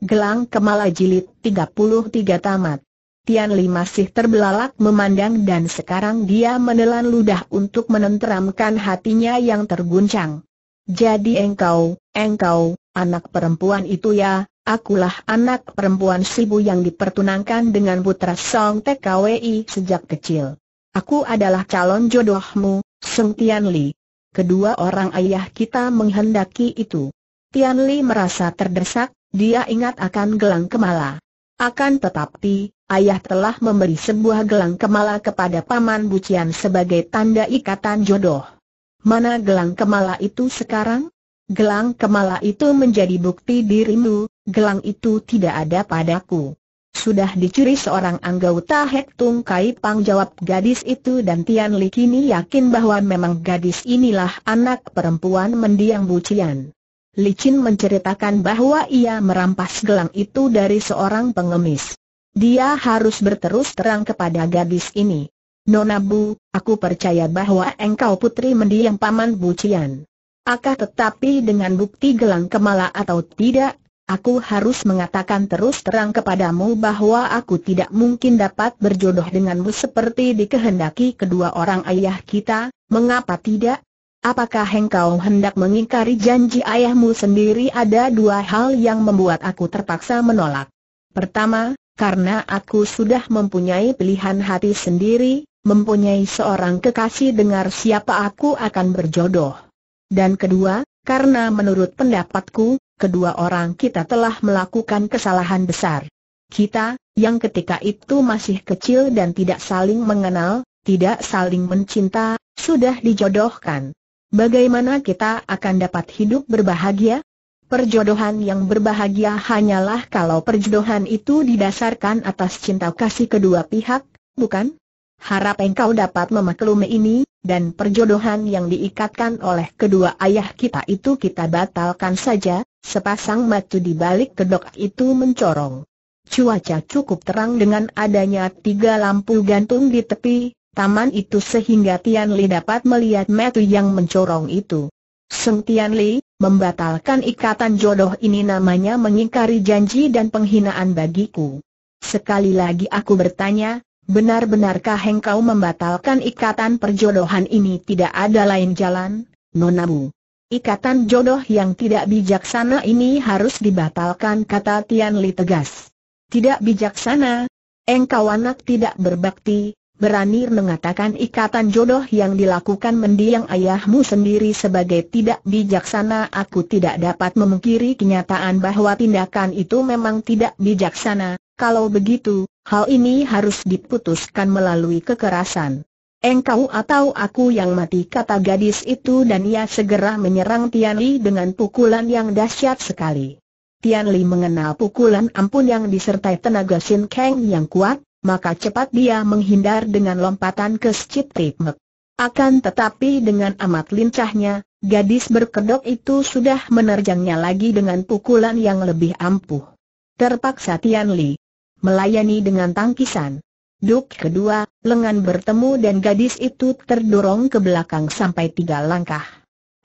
Gelang Kemala Jilid 33 Tamat Tian Li masih terbelalak memandang dan sekarang dia menelan ludah untuk menenteramkan hatinya yang terguncang. Jadi engkau, engkau, anak perempuan itu ya, akulah anak perempuan Sibu yang dipertunangkan dengan putra Song TKWI sejak kecil. Aku adalah calon jodohmu, sung Tian Li. Kedua orang ayah kita menghendaki itu. Tian Li merasa terdesak, dia ingat akan gelang kemala. Akan tetapi, ayah telah memberi sebuah gelang kemala kepada Paman Bucian sebagai tanda ikatan jodoh. Mana gelang kemala itu sekarang? Gelang kemala itu menjadi bukti dirimu, gelang itu tidak ada padaku. Sudah dicuri seorang anggota Hek Tung Kai Pang jawab gadis itu dan Tian Li kini yakin bahwa memang gadis inilah anak perempuan mendiang Bucian. Licin menceritakan bahwa ia merampas gelang itu dari seorang pengemis. Dia harus berterus terang kepada gadis ini. Nona Bu, aku percaya bahwa engkau putri mendiang paman Bucian. Cian. Akah tetapi dengan bukti gelang kemala atau tidak, aku harus mengatakan terus terang kepadamu bahwa aku tidak mungkin dapat berjodoh denganmu seperti dikehendaki kedua orang ayah kita, mengapa tidak? Apakah engkau hendak mengingkari janji ayahmu sendiri ada dua hal yang membuat aku terpaksa menolak. Pertama, karena aku sudah mempunyai pilihan hati sendiri, mempunyai seorang kekasih dengar siapa aku akan berjodoh. Dan kedua, karena menurut pendapatku, kedua orang kita telah melakukan kesalahan besar. Kita, yang ketika itu masih kecil dan tidak saling mengenal, tidak saling mencinta, sudah dijodohkan. Bagaimana kita akan dapat hidup berbahagia? Perjodohan yang berbahagia hanyalah kalau perjodohan itu didasarkan atas cinta kasih kedua pihak, bukan? Harap engkau dapat memaklumi ini, dan perjodohan yang diikatkan oleh kedua ayah kita itu kita batalkan saja, sepasang matu di balik kedok itu mencorong. Cuaca cukup terang dengan adanya tiga lampu gantung di tepi, taman itu sehingga Tian Li dapat melihat metu yang mencorong itu. Seng Tian Li, membatalkan ikatan jodoh ini namanya mengingkari janji dan penghinaan bagiku. Sekali lagi aku bertanya, benar-benarkah engkau membatalkan ikatan perjodohan ini tidak ada lain jalan, Nonabu? Ikatan jodoh yang tidak bijaksana ini harus dibatalkan kata Tian Li tegas. Tidak bijaksana, engkau anak tidak berbakti, berani mengatakan ikatan jodoh yang dilakukan mendiang ayahmu sendiri sebagai tidak bijaksana aku tidak dapat memungkiri kenyataan bahwa tindakan itu memang tidak bijaksana, kalau begitu, hal ini harus diputuskan melalui kekerasan. Engkau atau aku yang mati kata gadis itu dan ia segera menyerang Tian Li dengan pukulan yang dahsyat sekali. Tian Li mengenal pukulan ampun yang disertai tenaga Sin Kang yang kuat, maka cepat dia menghindar dengan lompatan ke Tripmek. Akan tetapi dengan amat lincahnya, gadis berkedok itu sudah menerjangnya lagi dengan pukulan yang lebih ampuh. Terpaksa Tian Li melayani dengan tangkisan. Duk kedua, lengan bertemu dan gadis itu terdorong ke belakang sampai tiga langkah.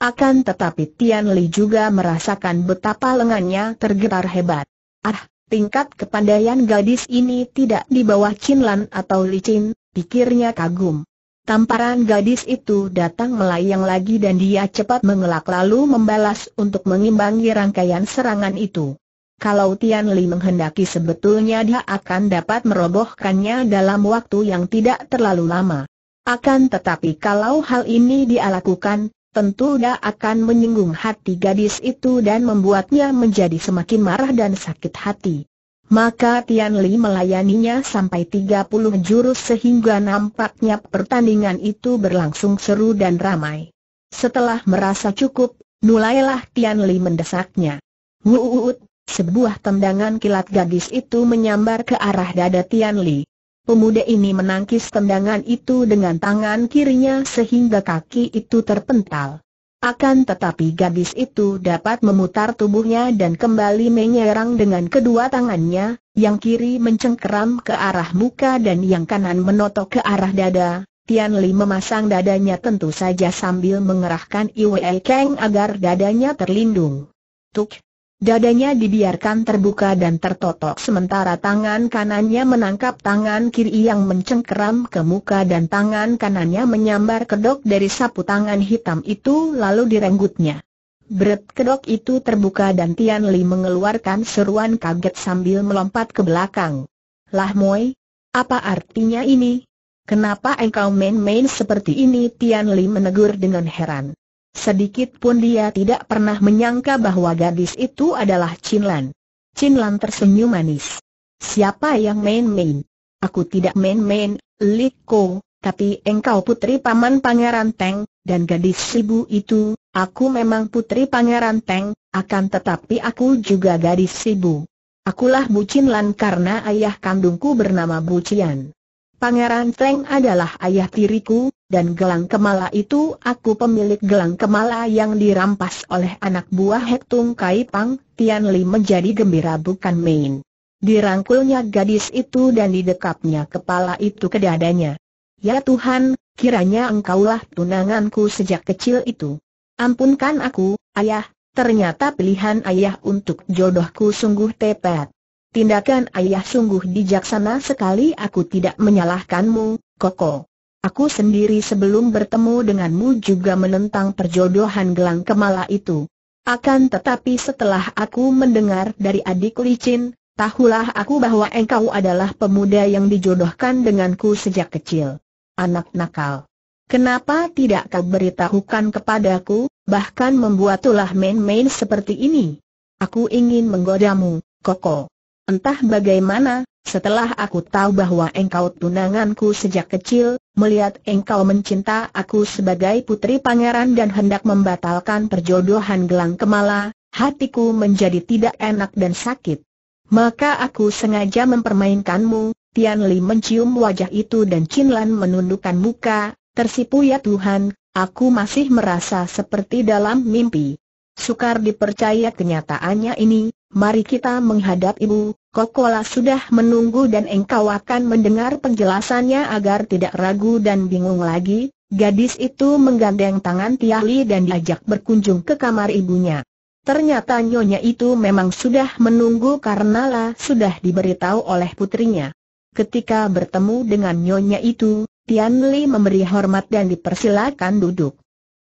Akan tetapi Tian Li juga merasakan betapa lengannya tergetar hebat. Ah, tingkat kepandaian gadis ini tidak di bawah Chin atau licin, pikirnya kagum. Tamparan gadis itu datang melayang lagi dan dia cepat mengelak lalu membalas untuk mengimbangi rangkaian serangan itu. Kalau Tian Li menghendaki sebetulnya dia akan dapat merobohkannya dalam waktu yang tidak terlalu lama. Akan tetapi kalau hal ini dia lakukan, tentu dia akan menyinggung hati gadis itu dan membuatnya menjadi semakin marah dan sakit hati. Maka Tian Li melayaninya sampai 30 jurus sehingga nampaknya pertandingan itu berlangsung seru dan ramai. Setelah merasa cukup, mulailah Tian Li mendesaknya. Wuut, sebuah tendangan kilat gadis itu menyambar ke arah dada Tian Li. Pemuda ini menangkis tendangan itu dengan tangan kirinya sehingga kaki itu terpental. Akan tetapi gadis itu dapat memutar tubuhnya dan kembali menyerang dengan kedua tangannya, yang kiri mencengkeram ke arah muka dan yang kanan menotok ke arah dada. Tian Li memasang dadanya tentu saja sambil mengerahkan Iwe Kang agar dadanya terlindung. Tuk, Dadanya dibiarkan terbuka dan tertotok sementara tangan kanannya menangkap tangan kiri yang mencengkeram ke muka dan tangan kanannya menyambar kedok dari sapu tangan hitam itu lalu direnggutnya. Bret kedok itu terbuka dan Tian Li mengeluarkan seruan kaget sambil melompat ke belakang. Lah Moi, apa artinya ini? Kenapa engkau main-main seperti ini? Tian Li menegur dengan heran. Sedikit pun dia tidak pernah menyangka bahwa gadis itu adalah Chin Lan. Chin Lan tersenyum manis. Siapa yang main-main? Aku tidak main-main, Li Ko, tapi engkau putri paman Pangeran Teng, dan gadis Sibu itu, aku memang putri Pangeran Teng, akan tetapi aku juga gadis Sibu. Akulah Bu Chin Lan karena ayah kandungku bernama Bu Cian. Pangeran Feng adalah ayah tiriku, dan gelang kemala itu aku pemilik gelang kemala yang dirampas oleh anak buah Hektung Kai Pang, Tian Li menjadi gembira bukan main. Dirangkulnya gadis itu dan didekapnya kepala itu ke dadanya. Ya Tuhan, kiranya engkaulah tunanganku sejak kecil itu. Ampunkan aku, ayah, ternyata pilihan ayah untuk jodohku sungguh tepat. Tindakan ayah sungguh bijaksana sekali aku tidak menyalahkanmu, Koko. Aku sendiri sebelum bertemu denganmu juga menentang perjodohan gelang kemala itu. Akan tetapi setelah aku mendengar dari adik licin, tahulah aku bahwa engkau adalah pemuda yang dijodohkan denganku sejak kecil. Anak nakal. Kenapa tidak kau beritahukan kepadaku, bahkan membuat ulah main-main seperti ini? Aku ingin menggodamu, Koko. Entah bagaimana, setelah aku tahu bahwa engkau tunanganku sejak kecil, melihat engkau mencinta aku sebagai putri pangeran dan hendak membatalkan perjodohan gelang kemala, hatiku menjadi tidak enak dan sakit. Maka aku sengaja mempermainkanmu, Tian Li mencium wajah itu dan Chin Lan menundukkan muka, tersipu ya Tuhan, aku masih merasa seperti dalam mimpi. Sukar dipercaya kenyataannya ini, mari kita menghadap ibu, Kokola sudah menunggu dan engkau akan mendengar penjelasannya agar tidak ragu dan bingung lagi, gadis itu menggandeng tangan Tiali dan diajak berkunjung ke kamar ibunya. Ternyata nyonya itu memang sudah menunggu karena lah sudah diberitahu oleh putrinya. Ketika bertemu dengan nyonya itu, Tian memberi hormat dan dipersilakan duduk.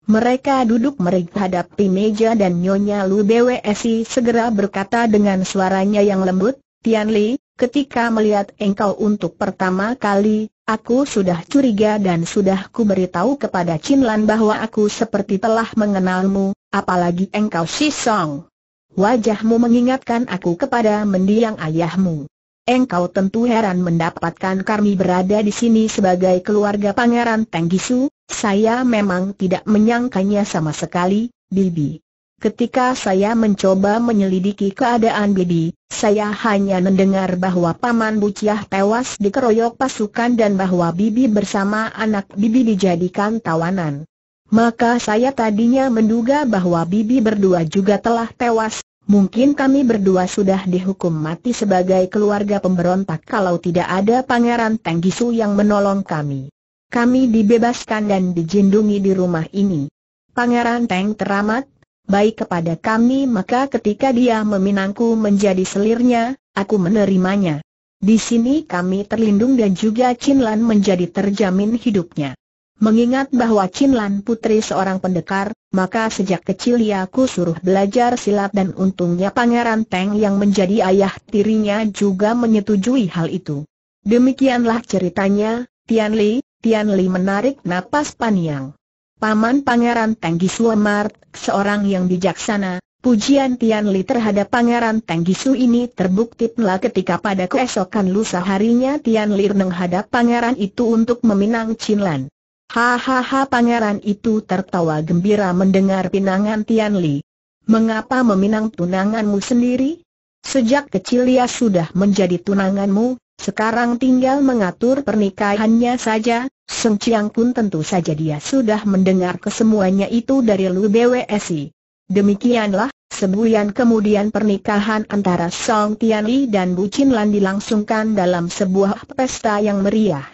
Mereka duduk menghadapi meja dan Nyonya Lu BWSI segera berkata dengan suaranya yang lembut, Tian Li, ketika melihat engkau untuk pertama kali, aku sudah curiga dan sudah ku beritahu kepada Chin Lan bahwa aku seperti telah mengenalmu, apalagi engkau si Song. Wajahmu mengingatkan aku kepada mendiang ayahmu. Engkau tentu heran mendapatkan kami berada di sini sebagai keluarga Pangeran Tenggisu, saya memang tidak menyangkanya sama sekali, Bibi. Ketika saya mencoba menyelidiki keadaan Bibi, saya hanya mendengar bahwa Paman Buciah tewas dikeroyok pasukan dan bahwa Bibi bersama anak Bibi dijadikan tawanan. Maka saya tadinya menduga bahwa Bibi berdua juga telah tewas, Mungkin kami berdua sudah dihukum mati sebagai keluarga pemberontak kalau tidak ada Pangeran Tenggisu yang menolong kami kami dibebaskan dan dijindungi di rumah ini. Pangeran Teng teramat, baik kepada kami maka ketika dia meminangku menjadi selirnya, aku menerimanya. Di sini kami terlindung dan juga Chinlan menjadi terjamin hidupnya. Mengingat bahwa Chinlan putri seorang pendekar, maka sejak kecil ia ku suruh belajar silat dan untungnya Pangeran Teng yang menjadi ayah tirinya juga menyetujui hal itu. Demikianlah ceritanya, Tian Li, Tian Li menarik napas panjang. Paman Pangeran Tenggi Suamart, seorang yang bijaksana, pujian Tian Li terhadap Pangeran Su ini terbukti pula ketika pada keesokan lusa harinya Tian Li menghadap pangeran itu untuk meminang Lan. Hahaha pangeran itu tertawa gembira mendengar pinangan Tian Li. Mengapa meminang tunanganmu sendiri? Sejak kecil ia sudah menjadi tunanganmu, sekarang tinggal mengatur pernikahannya saja, Seng Chiang pun tentu saja dia sudah mendengar kesemuanya itu dari Lu BWSI. Demikianlah, sebulan kemudian pernikahan antara Song Tianli dan Bu Chin Lan dilangsungkan dalam sebuah pesta yang meriah.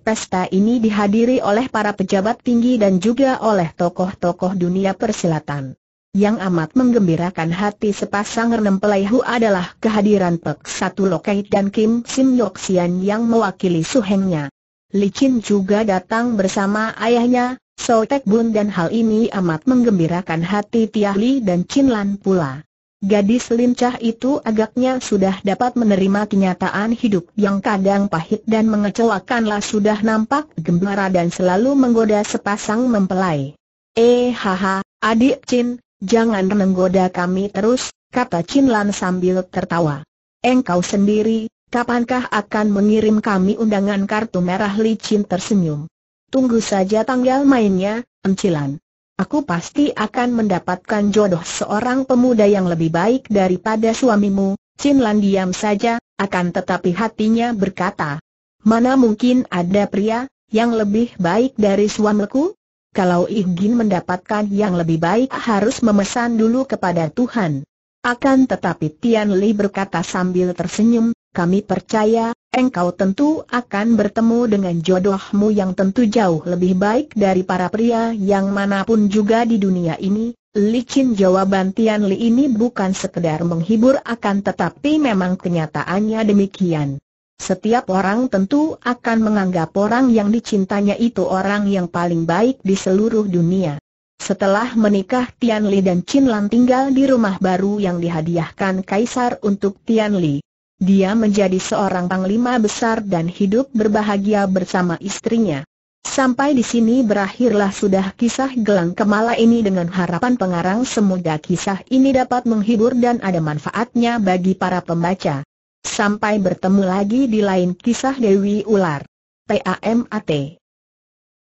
Pesta ini dihadiri oleh para pejabat tinggi dan juga oleh tokoh-tokoh dunia persilatan. Yang amat menggembirakan hati sepasang enam pelaihu adalah kehadiran Pek Satu Lokai dan Kim Sim Yok Sian yang mewakili suhengnya. Li Chin juga datang bersama ayahnya, So Tek Bun dan hal ini amat menggembirakan hati Tiah Li dan Chin Lan pula. Gadis lincah itu agaknya sudah dapat menerima kenyataan hidup yang kadang pahit dan mengecewakanlah sudah nampak gembara dan selalu menggoda sepasang mempelai. Eh haha, adik Chin, Jangan menggoda kami terus, kata Chin Lan sambil tertawa. Engkau sendiri, kapankah akan mengirim kami undangan kartu merah Li Chin tersenyum. Tunggu saja tanggal mainnya, Encilan. Aku pasti akan mendapatkan jodoh seorang pemuda yang lebih baik daripada suamimu, Chin Lan diam saja, akan tetapi hatinya berkata. Mana mungkin ada pria, yang lebih baik dari suamiku? kalau ingin mendapatkan yang lebih baik harus memesan dulu kepada Tuhan. Akan tetapi Tian Li berkata sambil tersenyum, kami percaya, engkau tentu akan bertemu dengan jodohmu yang tentu jauh lebih baik dari para pria yang manapun juga di dunia ini, Licin jawaban Tian Li ini bukan sekedar menghibur akan tetapi memang kenyataannya demikian. Setiap orang tentu akan menganggap orang yang dicintanya itu orang yang paling baik di seluruh dunia. Setelah menikah Tian Li dan Chin Lan tinggal di rumah baru yang dihadiahkan Kaisar untuk Tian Li. Dia menjadi seorang panglima besar dan hidup berbahagia bersama istrinya. Sampai di sini berakhirlah sudah kisah gelang kemala ini dengan harapan pengarang semoga kisah ini dapat menghibur dan ada manfaatnya bagi para pembaca. Sampai bertemu lagi di lain kisah Dewi Ular. PAMAT